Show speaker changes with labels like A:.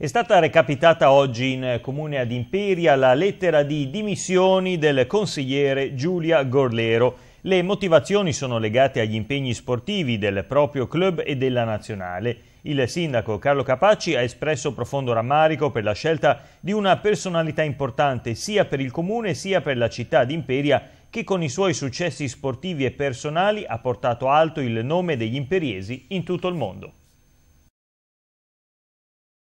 A: È stata recapitata oggi in comune ad Imperia la lettera di dimissioni del consigliere Giulia Gorlero. Le motivazioni sono legate agli impegni sportivi del proprio club e della nazionale. Il sindaco Carlo Capacci ha espresso profondo rammarico per la scelta di una personalità importante sia per il comune sia per la città di Imperia che con i suoi successi sportivi e personali ha portato alto il nome degli imperiesi in tutto il mondo.